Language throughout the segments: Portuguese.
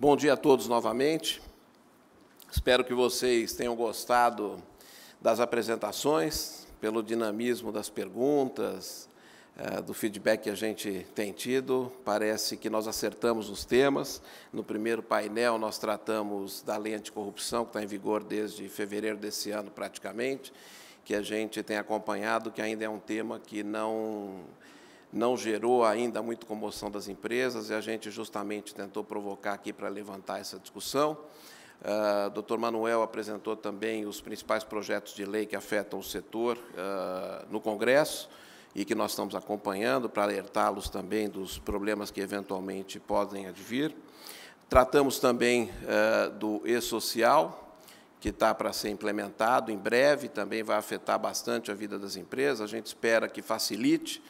Bom dia a todos novamente. Espero que vocês tenham gostado das apresentações, pelo dinamismo das perguntas, eh, do feedback que a gente tem tido. Parece que nós acertamos os temas. No primeiro painel, nós tratamos da lei anticorrupção, que está em vigor desde fevereiro desse ano, praticamente, que a gente tem acompanhado, que ainda é um tema que não não gerou ainda muito comoção das empresas e a gente justamente tentou provocar aqui para levantar essa discussão. Uh, ah, Dr. Manuel apresentou também os principais projetos de lei que afetam o setor uh, no Congresso e que nós estamos acompanhando para alertá-los também dos problemas que eventualmente podem advir. Tratamos também uh, do e-social, que está para ser implementado em breve, também vai afetar bastante a vida das empresas. A gente espera que facilite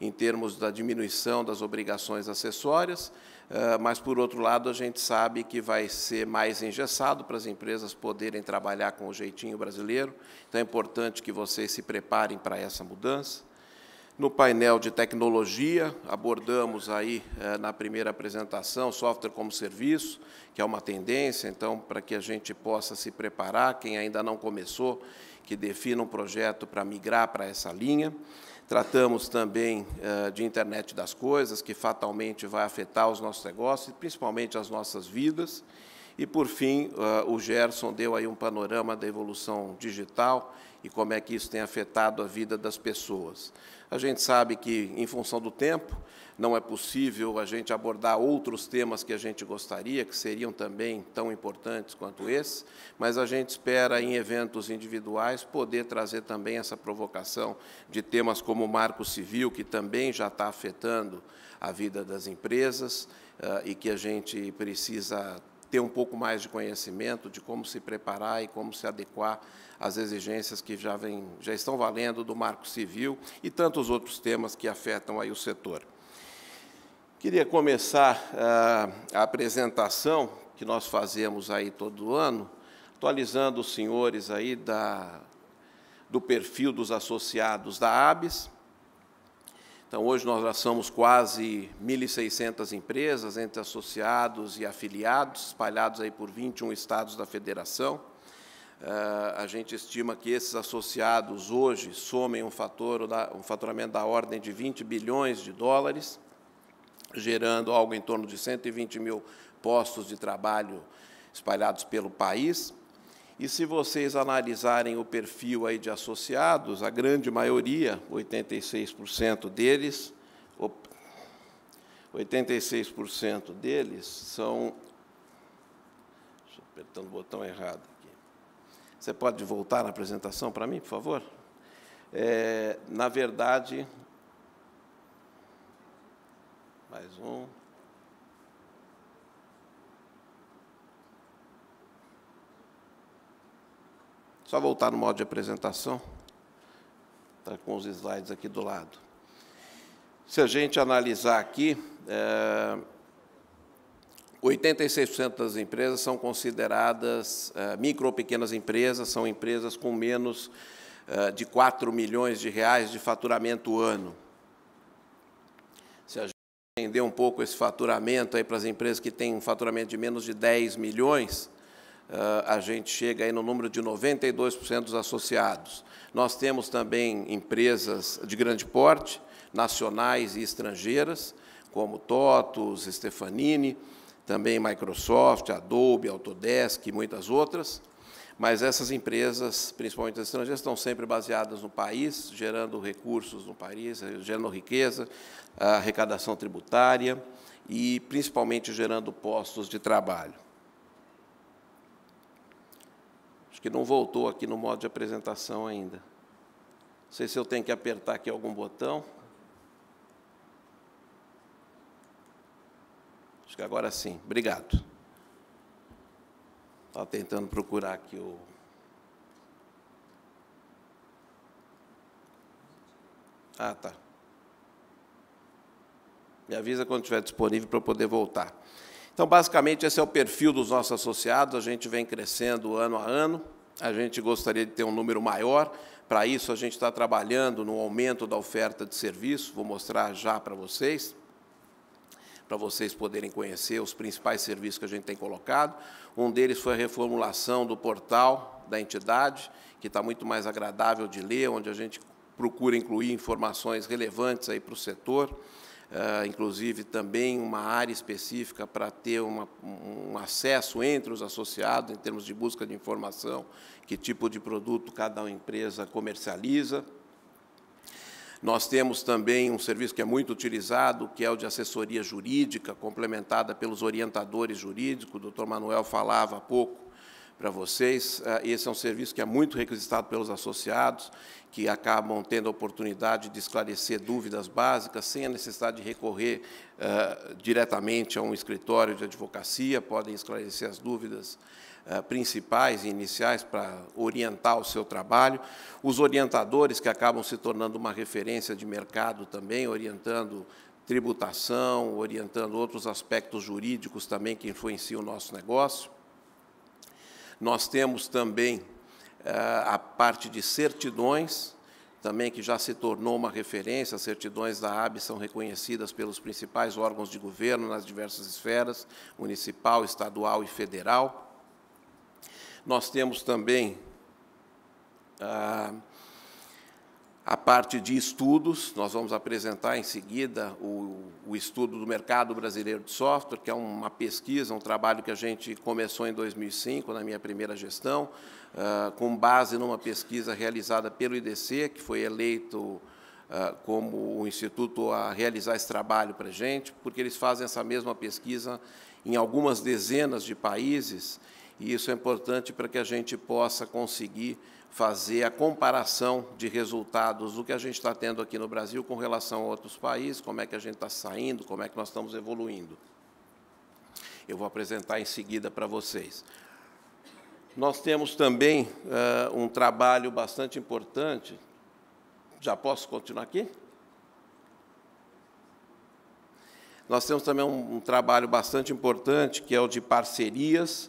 em termos da diminuição das obrigações acessórias, eh, mas, por outro lado, a gente sabe que vai ser mais engessado para as empresas poderem trabalhar com o jeitinho brasileiro, então é importante que vocês se preparem para essa mudança. No painel de tecnologia, abordamos aí eh, na primeira apresentação software como serviço, que é uma tendência, então, para que a gente possa se preparar, quem ainda não começou, que defina um projeto para migrar para essa linha. Tratamos também eh, de internet das coisas, que fatalmente vai afetar os nossos negócios, principalmente as nossas vidas. E, por fim, eh, o Gerson deu aí um panorama da evolução digital e como é que isso tem afetado a vida das pessoas. A gente sabe que, em função do tempo, não é possível a gente abordar outros temas que a gente gostaria, que seriam também tão importantes quanto esse, mas a gente espera, em eventos individuais, poder trazer também essa provocação de temas como o marco civil, que também já está afetando a vida das empresas ah, e que a gente precisa ter um pouco mais de conhecimento de como se preparar e como se adequar às exigências que já, vem, já estão valendo do Marco Civil e tantos outros temas que afetam aí o setor. Queria começar ah, a apresentação que nós fazemos aí todo ano, atualizando os senhores aí da, do perfil dos associados da ABES, então, hoje nós já somos quase 1.600 empresas, entre associados e afiliados, espalhados aí por 21 estados da federação. Eh, a gente estima que esses associados hoje somem um, fator, um faturamento da ordem de 20 bilhões de dólares, gerando algo em torno de 120 mil postos de trabalho espalhados pelo país. E se vocês analisarem o perfil aí de associados, a grande maioria, 86% deles, 86% deles são. Estou apertando o botão errado aqui. Você pode voltar na apresentação para mim, por favor? É, na verdade. Mais um. Só voltar no modo de apresentação. Está com os slides aqui do lado. Se a gente analisar aqui, é, 86% das empresas são consideradas é, micro ou pequenas empresas, são empresas com menos é, de 4 milhões de reais de faturamento ano. Se a gente entender um pouco esse faturamento aí para as empresas que têm um faturamento de menos de 10 milhões, ah, a gente chega aí no número de 92% dos associados. Nós temos também empresas de grande porte, nacionais e estrangeiras, como totos Stefanini, também Microsoft, Adobe, Autodesk e muitas outras. Mas essas empresas, principalmente as estrangeiras, estão sempre baseadas no país, gerando recursos no país, gerando riqueza, ah, arrecadação tributária e, principalmente, gerando postos de trabalho. Acho que não voltou aqui no modo de apresentação ainda. Não sei se eu tenho que apertar aqui algum botão. Acho que agora sim. Obrigado. Estava tentando procurar aqui o. Ah, tá. Me avisa quando estiver disponível para eu poder voltar. Então, basicamente, esse é o perfil dos nossos associados. A gente vem crescendo ano a ano. A gente gostaria de ter um número maior. Para isso, a gente está trabalhando no aumento da oferta de serviço. Vou mostrar já para vocês para vocês poderem conhecer os principais serviços que a gente tem colocado. Um deles foi a reformulação do portal da entidade, que está muito mais agradável de ler, onde a gente procura incluir informações relevantes aí para o setor. Ah, inclusive também uma área específica para ter uma, um acesso entre os associados em termos de busca de informação, que tipo de produto cada empresa comercializa. Nós temos também um serviço que é muito utilizado, que é o de assessoria jurídica, complementada pelos orientadores jurídicos. O doutor Manuel falava há pouco para vocês. Eh, esse é um serviço que é muito requisitado pelos associados, que acabam tendo a oportunidade de esclarecer dúvidas básicas sem a necessidade de recorrer uh, diretamente a um escritório de advocacia, podem esclarecer as dúvidas eh, principais e iniciais para orientar o seu trabalho. Os orientadores, que acabam se tornando uma referência de mercado também, orientando tributação, orientando outros aspectos jurídicos também que influenciam o nosso negócio. Nós temos também eh, a parte de certidões, também que já se tornou uma referência, as certidões da AB são reconhecidas pelos principais órgãos de governo nas diversas esferas, municipal, estadual e federal. Nós temos também ah, a parte de estudos, nós vamos apresentar em seguida o, o, estudo do mercado brasileiro de software, que é uma pesquisa, um trabalho que a gente começou em 2005, na minha primeira gestão, uh, com base numa pesquisa realizada pelo IDC, que foi eleito uh, como o instituto a realizar esse trabalho para a gente, porque eles fazem essa mesma pesquisa em algumas dezenas de países, e isso é importante para que a gente possa conseguir fazer a comparação de resultados do que a gente está tendo aqui no Brasil com relação a outros países, como é que a gente está saindo, como é que nós estamos evoluindo. Eu vou apresentar em seguida para vocês. Nós temos também uh, um trabalho bastante importante. Já posso continuar aqui? Nós temos também um, um trabalho bastante importante, que é o de parcerias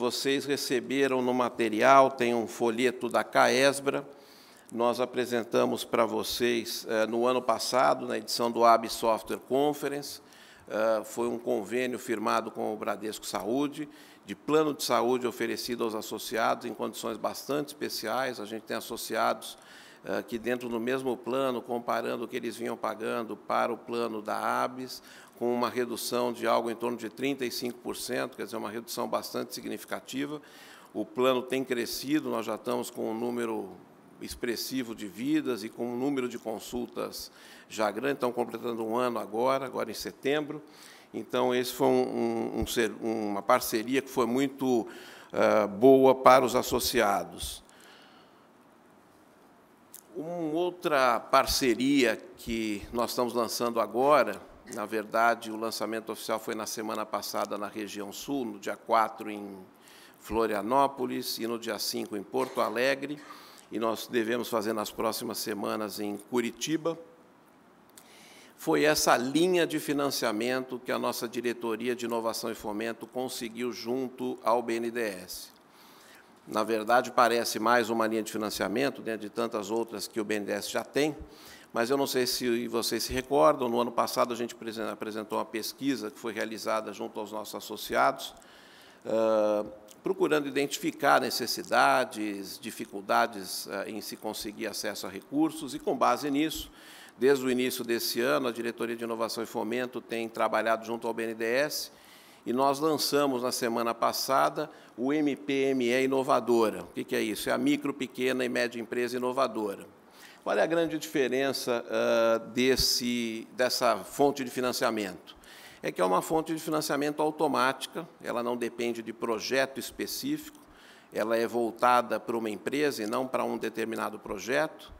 vocês receberam no material, tem um folheto da Caesbra, nós apresentamos para vocês eh, no ano passado, na edição do AB Software Conference, eh, foi um convênio firmado com o Bradesco Saúde, de plano de saúde oferecido aos associados em condições bastante especiais. A gente tem associados eh, que dentro do mesmo plano, comparando o que eles vinham pagando para o plano da ABS, com uma redução de algo em torno de 35%, quer dizer, uma redução bastante significativa. O plano tem crescido, nós já estamos com um número expressivo de vidas e com um número de consultas já grande, estão completando um ano agora, agora em setembro. Então, esse foi um, um, uma parceria que foi muito uh, boa para os associados. Uma outra parceria que nós estamos lançando agora na verdade, o lançamento oficial foi na semana passada na região sul, no dia 4 em Florianópolis e no dia 5 em Porto Alegre. E nós devemos fazer nas próximas semanas em Curitiba. Foi essa linha de financiamento que a nossa diretoria de inovação e fomento conseguiu junto ao BNDES. Na verdade, parece mais uma linha de financiamento, dentro né, de tantas outras que o BNDES já tem, mas eu não sei se vocês se recordam, no ano passado a gente apresentou uma pesquisa que foi realizada junto aos nossos associados, uh, procurando identificar necessidades, dificuldades uh, em se conseguir acesso a recursos, e com base nisso, desde o início desse ano, a Diretoria de Inovação e Fomento tem trabalhado junto ao BNDES e nós lançamos na semana passada o MPME Inovadora. O que é isso? É a micro, pequena e média empresa inovadora. Qual é a grande diferença uh, desse, dessa fonte de financiamento? É que é uma fonte de financiamento automática, ela não depende de projeto específico, ela é voltada para uma empresa e não para um determinado projeto.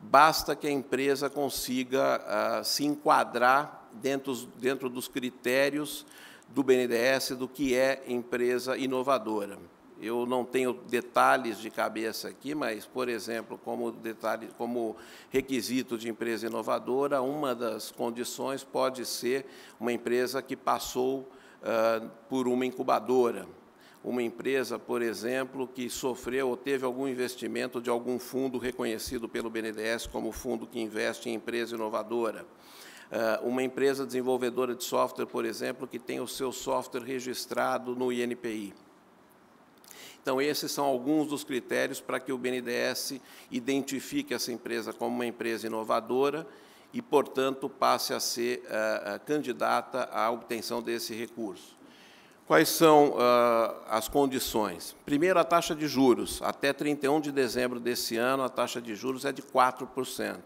Basta que a empresa consiga uh, se enquadrar dentro, dentro dos critérios do BNDES do que é empresa inovadora. Eu não tenho detalhes de cabeça aqui, mas, por exemplo, como, detalhe, como requisito de empresa inovadora, uma das condições pode ser uma empresa que passou uh, por uma incubadora. Uma empresa, por exemplo, que sofreu ou teve algum investimento de algum fundo reconhecido pelo BNDES como fundo que investe em empresa inovadora uma empresa desenvolvedora de software, por exemplo, que tem o seu software registrado no INPI. Então, esses são alguns dos critérios para que o BNDES identifique essa empresa como uma empresa inovadora e, portanto, passe a ser uh, candidata à obtenção desse recurso. Quais são uh, as condições? Primeiro, a taxa de juros. Até 31 de dezembro desse ano, a taxa de juros é de 4%.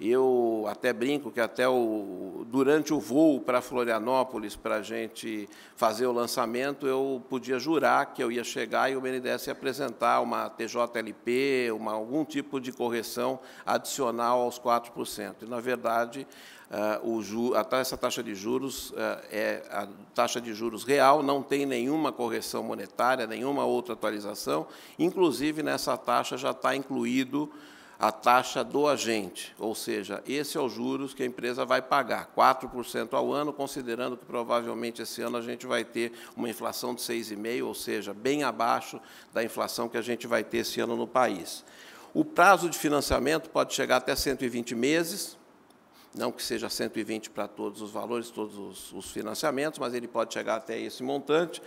Eu até brinco que até o durante o voo para Florianópolis, para a gente fazer o lançamento, eu podia jurar que eu ia chegar e o BNDES ia apresentar uma TJLP, uma, algum tipo de correção adicional aos 4%. E, na verdade, eh, o, a, essa taxa de juros eh, é a taxa de juros real, não tem nenhuma correção monetária, nenhuma outra atualização. Inclusive, nessa taxa já está incluído a taxa do agente, ou seja, esse é os juros que a empresa vai pagar, 4% ao ano, considerando que provavelmente esse ano a gente vai ter uma inflação de 6,5%, ou seja, bem abaixo da inflação que a gente vai ter esse ano no país. O prazo de financiamento pode chegar até 120 meses, não que seja 120 para todos os valores, todos os, os, financiamentos, mas ele pode chegar até esse montante,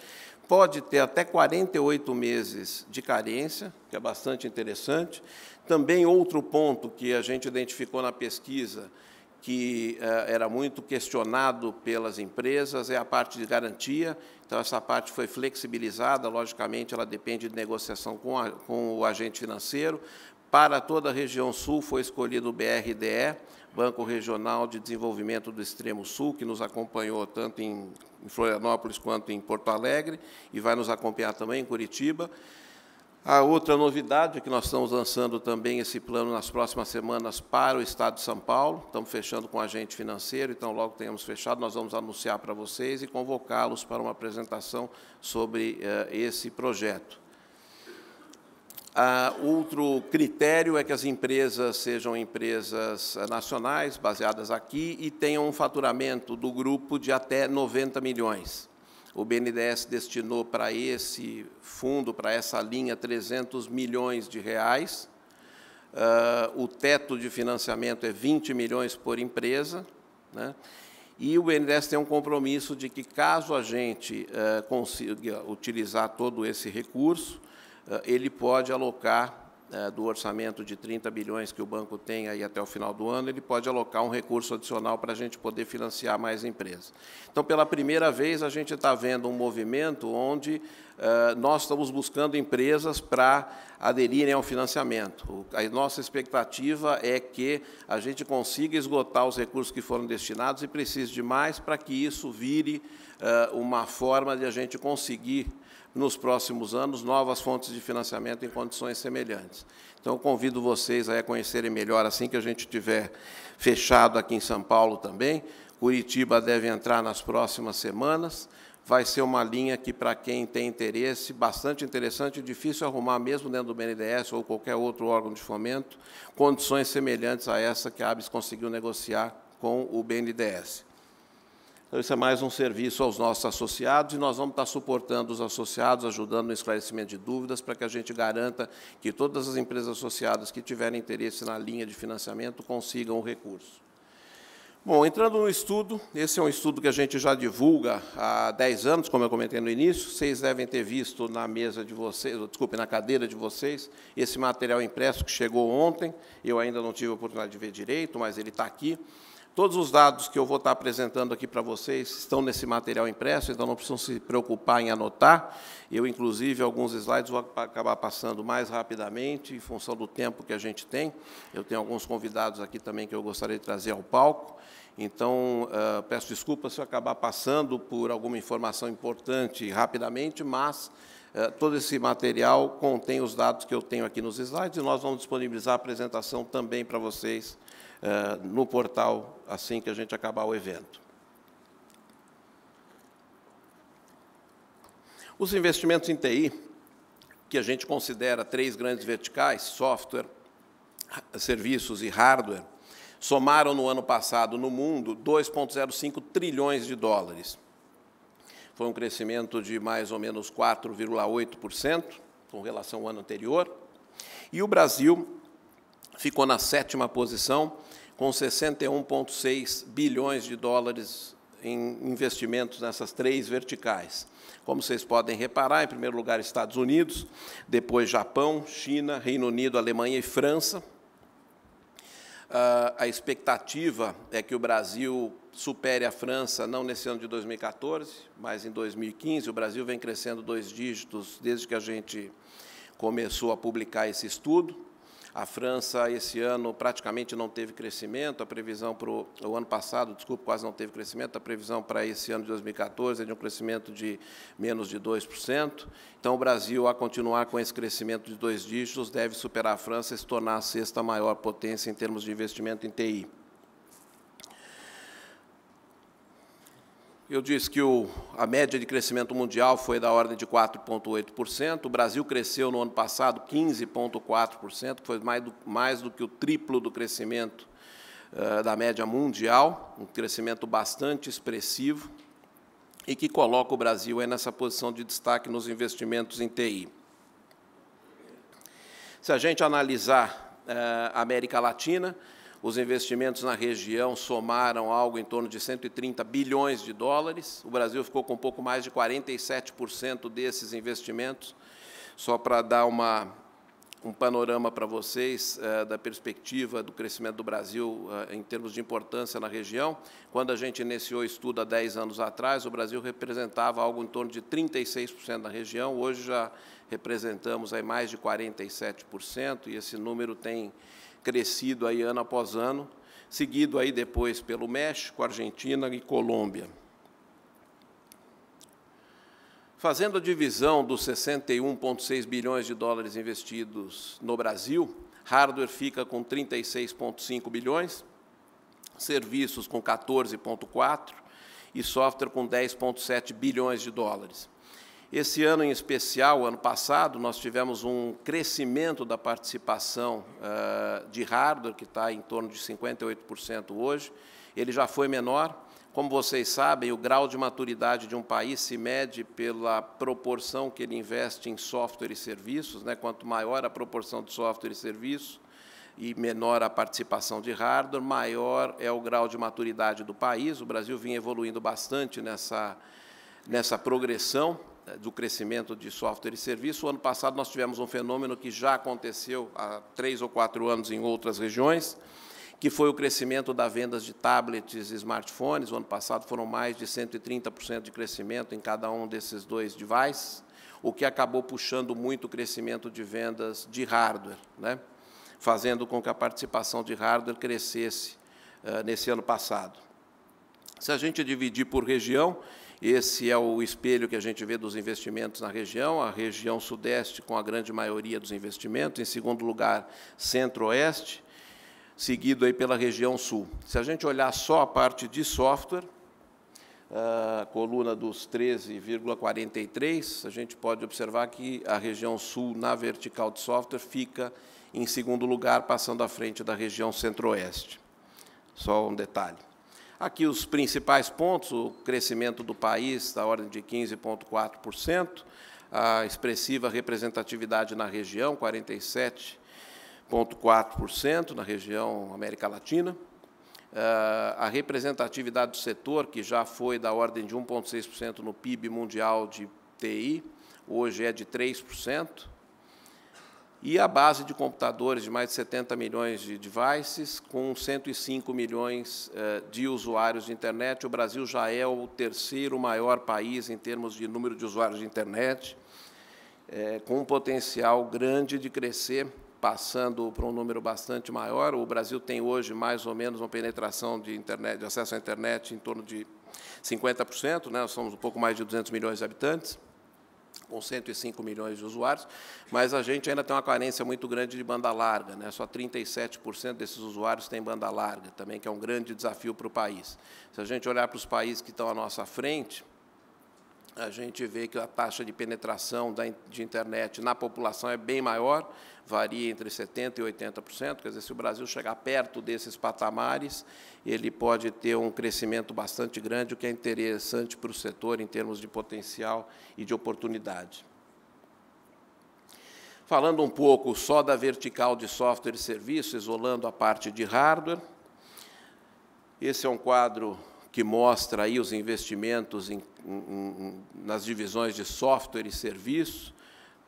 pode ter até 48 meses de carência, que é bastante interessante. Também outro ponto que a gente identificou na pesquisa, que eh, era muito questionado pelas empresas, é a parte de garantia. Então, essa parte foi flexibilizada, logicamente, ela depende de negociação com, a, com o agente financeiro, para toda a região sul foi escolhido o BRDE, Banco Regional de Desenvolvimento do Extremo Sul, que nos acompanhou tanto em Florianópolis quanto em Porto Alegre e vai nos acompanhar também em Curitiba. A outra novidade é que nós estamos lançando também esse plano nas próximas semanas para o Estado de São Paulo. Estamos fechando com o agente financeiro, então logo tenhamos fechado, nós vamos anunciar para vocês e convocá-los para uma apresentação sobre eh, esse projeto. Ah, outro critério é que as empresas sejam empresas ah, nacionais, baseadas aqui, e tenham um faturamento do grupo de até 90 milhões. O BNDES destinou para esse fundo, para essa linha, 300 milhões de reais. Ah, o teto de financiamento é 20 milhões por empresa. Né? E o BNDES tem um compromisso de que, caso a gente eh, consiga utilizar todo esse recurso, eh, ele pode alocar eh, do orçamento de 30 bilhões que o banco tem aí até o final do ano, ele pode alocar um recurso adicional para a gente poder financiar mais empresas. Então, pela primeira vez, a gente está vendo um movimento onde eh, nós estamos buscando empresas para aderirem ao financiamento. A nossa expectativa é que a gente consiga esgotar os recursos que foram destinados e precise de mais para que isso vire uma forma de a gente conseguir nos próximos anos novas fontes de financiamento em condições semelhantes. Então, convido vocês a conhecerem melhor assim que a gente tiver fechado aqui em São Paulo também. Curitiba deve entrar nas próximas semanas. Vai ser uma linha que, para quem tem interesse, bastante interessante, difícil arrumar, mesmo dentro do BNDES ou qualquer outro órgão de fomento, condições semelhantes a essa que a ABS conseguiu negociar com o BNDES. Então, isso é mais um serviço aos nossos associados e nós vamos estar suportando os associados, ajudando no esclarecimento de dúvidas, para que a gente garanta que todas as empresas associadas que tiverem interesse na linha de financiamento consigam o recurso. Bom, entrando no estudo, esse é um estudo que a gente já divulga há 10 anos, como eu comentei no início. Vocês devem ter visto na mesa de vocês, desculpe, na cadeira de vocês, esse material impresso que chegou ontem. Eu ainda não tive a oportunidade de ver direito, mas ele está aqui. Todos os dados que eu vou estar apresentando aqui para vocês estão nesse material impresso, então não precisam se preocupar em anotar. Eu, inclusive, alguns slides vou acabar passando mais rapidamente, em função do tempo que a gente tem. Eu tenho alguns convidados aqui também que eu gostaria de trazer ao palco. Então, uh, peço desculpas se eu acabar passando por alguma informação importante rapidamente, mas uh, todo esse material contém os dados que eu tenho aqui nos slides e nós vamos disponibilizar a apresentação também para vocês eh, no portal assim que a gente acabar o evento. Os investimentos em TI, que a gente considera três grandes verticais, software, serviços e hardware, somaram no ano passado no mundo 2,05 trilhões de dólares. Foi um crescimento de mais ou menos 4,8% com relação ao ano anterior. E o Brasil ficou na sétima posição, com 61,6 bilhões de dólares em investimentos nessas três verticais. Como vocês podem reparar, em primeiro lugar, Estados Unidos, depois Japão, China, Reino Unido, Alemanha e França. Uh, a expectativa é que o Brasil supere a França, não nesse ano de 2014, mas em 2015. O Brasil vem crescendo dois dígitos desde que a gente começou a publicar esse estudo. A França, esse ano, praticamente não teve crescimento, a previsão para o, ano passado, desculpa, quase não teve crescimento, a previsão para esse ano de 2014 é de um crescimento de menos de 2%. Então, o Brasil, a continuar com esse crescimento de dois dígitos, deve superar a França e se tornar a sexta maior potência em termos de investimento em TI. Eu disse que o, a média de crescimento mundial foi da ordem de 4,8%. O Brasil cresceu no ano passado 15,4%, que foi mais do, mais do que o triplo do crescimento uh, da média mundial, um crescimento bastante expressivo e que coloca o Brasil aí nessa posição de destaque nos investimentos em TI. Se a gente analisar uh, a América Latina, os investimentos na região somaram algo em torno de 130 bilhões de dólares. O Brasil ficou com um pouco mais de 47% desses investimentos. Só para dar uma, um panorama para vocês eh, da perspectiva do crescimento do Brasil eh, em termos de importância na região, quando a gente iniciou o estudo há 10 anos atrás, o Brasil representava algo em torno de 36% da região. Hoje já representamos aí mais de 47%, e esse número tem crescido aí ano após ano, seguido aí depois pelo México, Argentina e Colômbia. Fazendo a divisão dos 61,6 bilhões de dólares investidos no Brasil, hardware fica com 36,5 bilhões, serviços com 14,4 e software com 10,7 bilhões de dólares. Esse ano em especial, ano passado, nós tivemos um crescimento da participação uh, de hardware, que está em torno de 58% hoje. Ele já foi menor. Como vocês sabem, o grau de maturidade de um país se mede pela proporção que ele investe em software e serviços. Né? Quanto maior a proporção de software e serviços, e menor a participação de hardware, maior é o grau de maturidade do país. O Brasil vinha evoluindo bastante nessa, nessa progressão do crescimento de software e serviço. O ano passado nós tivemos um fenômeno que já aconteceu há três ou quatro anos em outras regiões, que foi o crescimento das vendas de tablets e smartphones. O ano passado foram mais de 130% de crescimento em cada um desses dois devices, o que acabou puxando muito o crescimento de vendas de hardware, né? fazendo com que a participação de hardware crescesse uh, nesse ano passado. Se a gente dividir por região, esse é o espelho que a gente vê dos investimentos na região, a região sudeste com a grande maioria dos investimentos, em segundo lugar, centro-oeste, seguido aí pela região sul. Se a gente olhar só a parte de software, a coluna dos 13,43, a gente pode observar que a região sul, na vertical de software, fica em segundo lugar, passando à frente da região centro-oeste. Só um detalhe. Aqui os principais pontos, o crescimento do país da ordem de 15,4%, a expressiva representatividade na região, 47,4% na região América Latina, a representatividade do setor, que já foi da ordem de 1,6% no PIB mundial de TI, hoje é de 3%, e a base de computadores de mais de 70 milhões de devices, com 105 milhões eh, de usuários de internet. O Brasil já é o terceiro maior país em termos de número de usuários de internet, eh, com um potencial grande de crescer, passando para um número bastante maior. O Brasil tem hoje mais ou menos uma penetração de, internet, de acesso à internet em torno de 50%, né? nós somos um pouco mais de 200 milhões de habitantes com 105 milhões de usuários, mas a gente ainda tem uma carência muito grande de banda larga, né? só 37% desses usuários têm banda larga, também que é um grande desafio para o país. Se a gente olhar para os países que estão à nossa frente, a gente vê que a taxa de penetração da, de internet na população é bem maior, varia entre 70% e 80%, quer dizer, se o Brasil chegar perto desses patamares, ele pode ter um crescimento bastante grande, o que é interessante para o setor em termos de potencial e de oportunidade. Falando um pouco só da vertical de software e serviço, isolando a parte de hardware, esse é um quadro que mostra aí os investimentos em, em, nas divisões de software e serviço,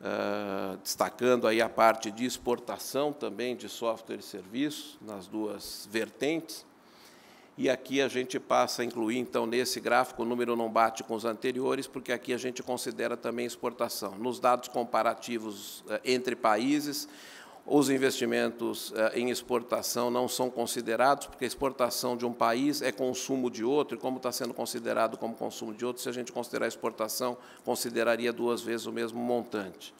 uh, destacando aí a parte de exportação também de software e serviço, nas duas vertentes. E aqui a gente passa a incluir, então, nesse gráfico, o número não bate com os anteriores, porque aqui a gente considera também exportação. Nos dados comparativos eh, entre países, os investimentos eh, em exportação não são considerados, porque a exportação de um país é consumo de outro, e como está sendo considerado como consumo de outro, se a gente considerar a exportação, consideraria duas vezes o mesmo montante.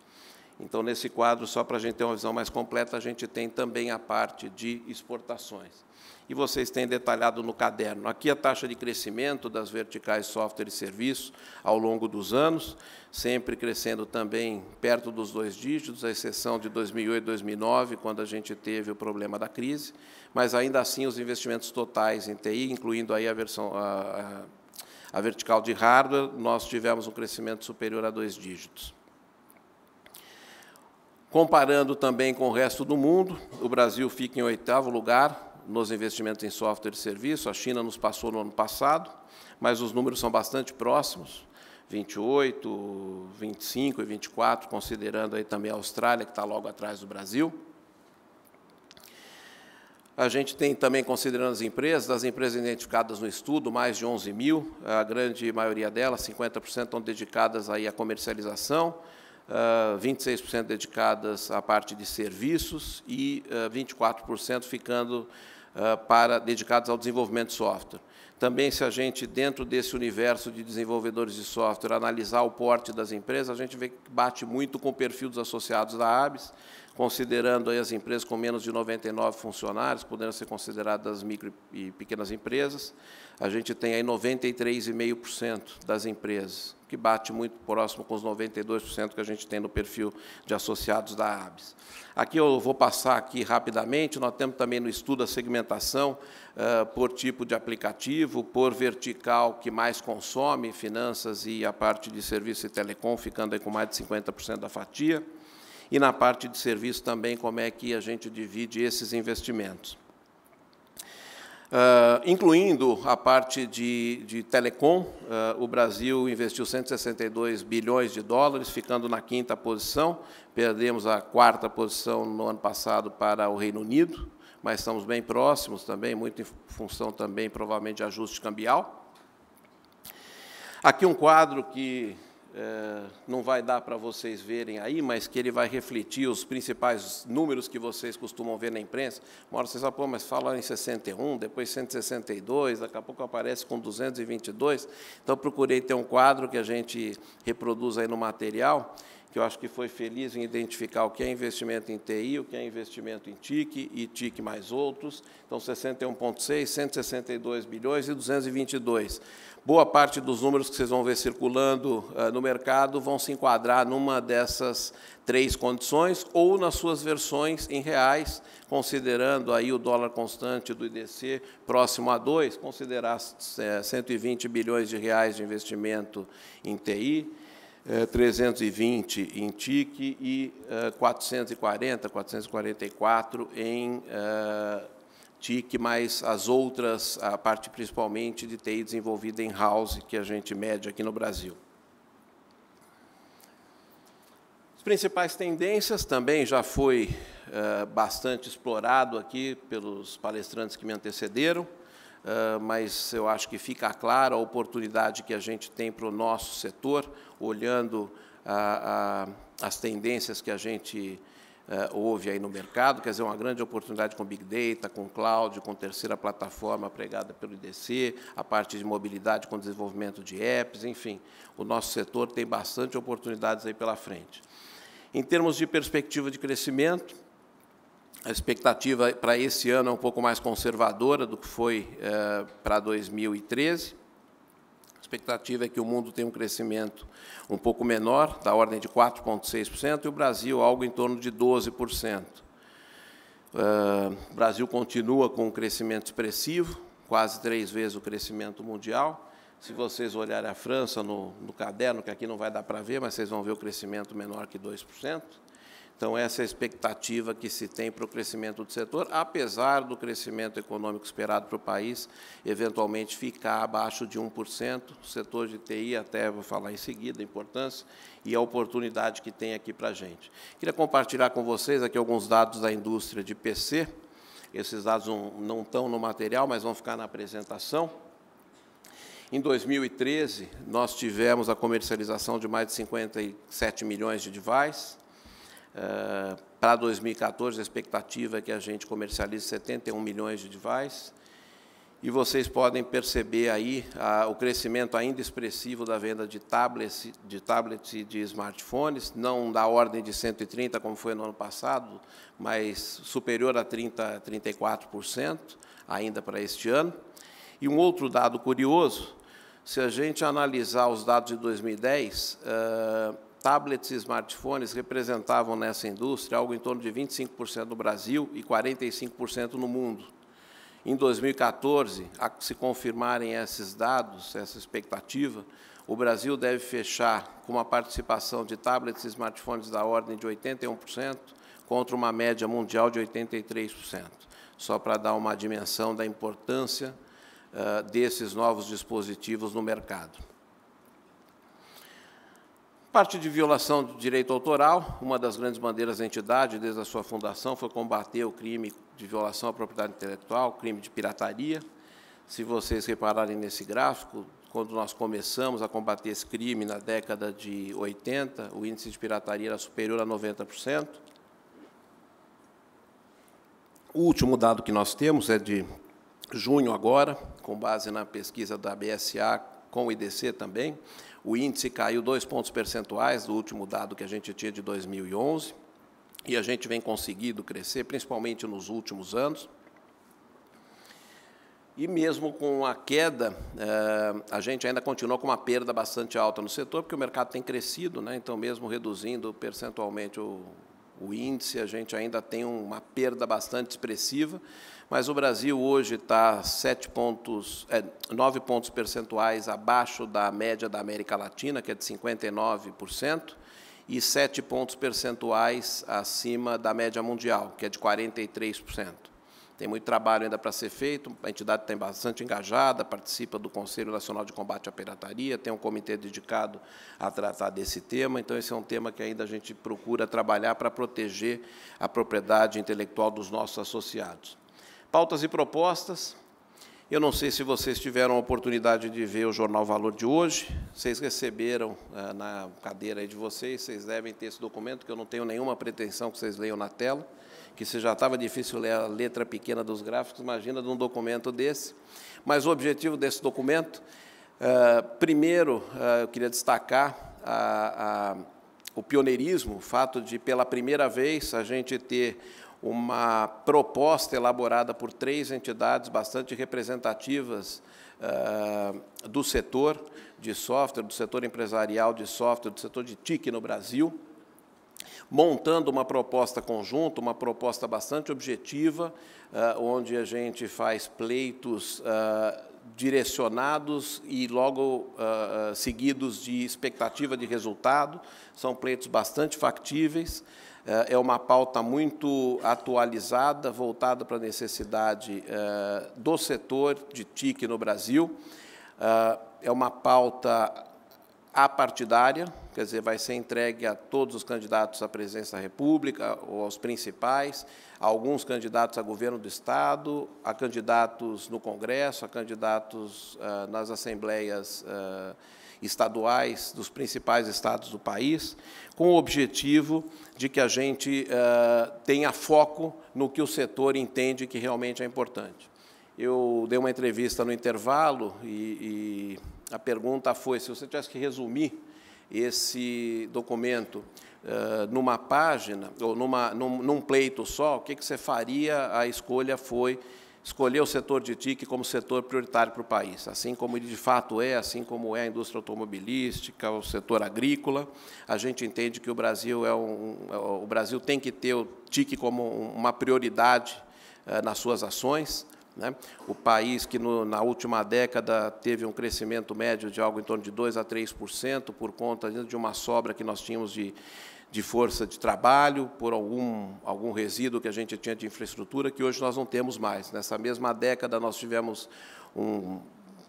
Então, nesse quadro, só para a gente ter uma visão mais completa, a gente tem também a parte de exportações e vocês têm detalhado no caderno. Aqui a taxa de crescimento das verticais software e serviço ao longo dos anos, sempre crescendo também perto dos dois dígitos, à exceção de 2008 e 2009, quando a gente teve o problema da crise, mas ainda assim os investimentos totais em TI, incluindo aí a versão a, a vertical de hardware, nós tivemos um crescimento superior a dois dígitos. Comparando também com o resto do mundo, o Brasil fica em oitavo lugar, nos investimentos em software e serviço. A China nos passou no ano passado, mas os números são bastante próximos. 28, 25 e 24, considerando aí também a Austrália, que está logo atrás do Brasil. A gente tem também, considerando as empresas, das empresas identificadas no estudo, mais de 11 mil, a grande maioria delas, 50%, estão dedicadas aí à comercialização, 26% ah, dedicadas à parte de serviços e 24% ah, ficando ah, para, dedicados ao desenvolvimento de software. Também, se a gente, dentro desse universo de desenvolvedores de software, analisar o porte das empresas, a gente vê que bate muito com o perfil dos associados da ABS, considerando as empresas com menos de 99 funcionários, podendo ser consideradas micro e pequenas empresas, a gente tem aí 93,5% das empresas, que bate muito próximo com os 92% que a gente tem no perfil de associados da ABS. Aqui eu vou passar aqui rapidamente, nós temos também no estudo a segmentação uh, por tipo de aplicativo, por vertical que mais consome, finanças e a parte de serviço e telecom, ficando aí com mais de 50% da fatia e na parte de serviço também como é que a gente divide esses investimentos. Uh, incluindo a parte de, de telecom, uh, o Brasil investiu 162 bilhões de dólares, ficando na quinta posição. Perdemos a quarta posição no ano passado para o Reino Unido, mas estamos bem próximos também, muito em função também, provavelmente, de ajuste cambial. Aqui um quadro que é, não vai dar para vocês verem aí, mas que ele vai refletir os principais números que vocês costumam ver na imprensa. Uma hora vocês falam, pô, mas fala em 61, depois 162, daqui a pouco aparece com 222. Então, procurei ter um quadro que a gente reproduz aí no material, que eu acho que foi feliz em identificar o que é investimento em TI, o que é investimento em TIC e TIC mais outros. Então, 61,6, 162 bilhões e 222. Boa parte dos números que vocês vão ver circulando uh, no mercado vão se enquadrar numa dessas três condições ou nas suas versões em reais, considerando aí o dólar constante do IDC próximo a 2, considerar é, eh, 120 bilhões de reais de investimento em TI, 320 é, em TIC e 440, é, 444 em é, TIC, mas as outras, a parte principalmente de TI desenvolvida em house, que a gente mede aqui no Brasil. As principais tendências também já foi bastante explorado aqui pelos palestrantes que me antecederam. Ah, mas eu acho que fica clara a oportunidade que a gente tem para o nosso setor, olhando a, a, as tendências que a gente houve ah, aí no mercado, quer dizer, uma grande oportunidade com Big Data, com Cloud, com terceira plataforma pregada pelo IDC, a parte de mobilidade com desenvolvimento de apps, enfim, o nosso setor tem bastante oportunidades aí pela frente. Em termos de perspectiva de crescimento, a expectativa para esse ano é um pouco mais conservadora do que foi eh, para 2013. A expectativa é que o mundo tenha um crescimento um pouco menor, da ordem de 4,6%, e o Brasil algo em torno de 12%. Uh, eh, o Brasil continua com um crescimento expressivo, quase três vezes o crescimento mundial. Se vocês olharem a França no, no caderno, que aqui não vai dar para ver, mas vocês vão ver o crescimento menor que 2%. Então, essa é a expectativa que se tem para o crescimento do setor, apesar do crescimento econômico esperado para o país eventualmente ficar abaixo de 1%. O setor de TI, até vou falar em seguida, a importância e a oportunidade que tem aqui para a gente. Queria compartilhar com vocês aqui alguns dados da indústria de PC. Esses dados não estão no material, mas vão ficar na apresentação. Em 2013, nós tivemos a comercialização de mais de 57 milhões de devices eh, para 2014, a expectativa é que a gente comercialize 71 milhões de devices. E vocês podem perceber aí a, o crescimento ainda expressivo da venda de tablets, de tablets e de smartphones, não da ordem de 130, como foi no ano passado, mas superior a 30, 34% ainda para este ano. E um outro dado curioso, se a gente analisar os dados de 2010, uh, Tablets e smartphones representavam nessa indústria algo em torno de 25% no Brasil e 45% no mundo. Em 2014, a se confirmarem esses dados, essa expectativa, o Brasil deve fechar com uma participação de tablets e smartphones da ordem de 81% contra uma média mundial de 83%, só para dar uma dimensão da importância uh, desses novos dispositivos no mercado. Parte de violação do direito autoral, uma das grandes bandeiras da entidade desde a sua fundação foi combater o crime de violação à propriedade intelectual, crime de pirataria. Se vocês repararem nesse gráfico, quando nós começamos a combater esse crime na década de 80, o índice de pirataria era superior a 90%. O último dado que nós temos é de junho agora, com base na pesquisa da BSA com o IDC também. O índice caiu dois pontos percentuais do último dado que a gente tinha de 2011, e a gente vem conseguindo crescer, principalmente nos últimos anos. E mesmo com a queda, eh, a gente ainda continua com uma perda bastante alta no setor, porque o mercado tem crescido, né? então, mesmo reduzindo percentualmente o, o índice, a gente ainda tem uma perda bastante expressiva, mas o Brasil hoje está sete pontos, é, 9 pontos percentuais abaixo da média da América Latina, que é de 59%, e 7 pontos percentuais acima da média mundial, que é de 43%. Tem muito trabalho ainda para ser feito, a entidade está bastante engajada, participa do Conselho Nacional de Combate à Pirataria, tem um comitê dedicado a tratar desse tema, então esse é um tema que ainda a gente procura trabalhar para proteger a propriedade intelectual dos nossos associados. Pautas e propostas. Eu não sei se vocês tiveram a oportunidade de ver o Jornal Valor de hoje, vocês receberam eh, na cadeira de vocês, vocês devem ter esse documento, que eu não tenho nenhuma pretensão que vocês leiam na tela, que se já estava difícil ler a letra pequena dos gráficos, imagina de um documento desse. Mas o objetivo desse documento, eh, primeiro, eh, eu queria destacar a, a, o pioneirismo, o fato de, pela primeira vez, a gente ter uma proposta elaborada por três entidades bastante representativas eh, do setor de software, do setor empresarial de software, do setor de TIC no Brasil, montando uma proposta conjunta, uma proposta bastante objetiva, eh, onde a gente faz pleitos eh, direcionados e logo eh, seguidos de expectativa de resultado. São pleitos bastante factíveis. É uma pauta muito atualizada, voltada para a necessidade do setor de TIC no Brasil. É uma pauta apartidária, quer dizer, vai ser entregue a todos os candidatos à presidência da República ou aos principais, a alguns candidatos a governo do Estado, a candidatos no Congresso, a candidatos uh, nas assembleias uh, estaduais dos principais estados do país, com o objetivo de que a gente uh, tenha foco no que o setor entende que realmente é importante. Eu dei uma entrevista no intervalo e, e a pergunta foi: se você tivesse que resumir esse documento uh, numa página ou numa, num, num pleito só, o que, que você faria? A escolha foi escolher o setor de TIC como setor prioritário para o país, assim como ele de fato é, assim como é a indústria automobilística, o setor agrícola. A gente entende que o Brasil é um, o Brasil tem que ter o TIC como uma prioridade eh, nas suas ações. Né? O país que no, na última década teve um crescimento médio de algo em torno de 2 a 3%, por conta de uma sobra que nós tínhamos de, de força de trabalho, por algum, algum resíduo que a gente tinha de infraestrutura, que hoje nós não temos mais. Nessa mesma década, nós tivemos um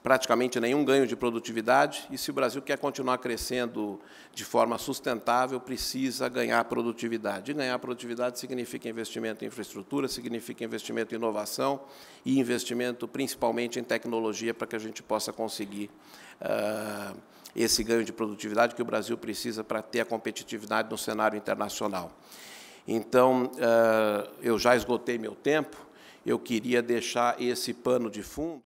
praticamente nenhum ganho de produtividade, e se o Brasil quer continuar crescendo de forma sustentável, precisa ganhar produtividade. E ganhar produtividade significa investimento em infraestrutura, significa investimento em inovação e investimento principalmente em tecnologia para que a gente possa conseguir uh, esse ganho de produtividade que o Brasil precisa para ter a competitividade no cenário internacional. Então, uh, eu já esgotei meu tempo, eu queria deixar esse pano de fundo.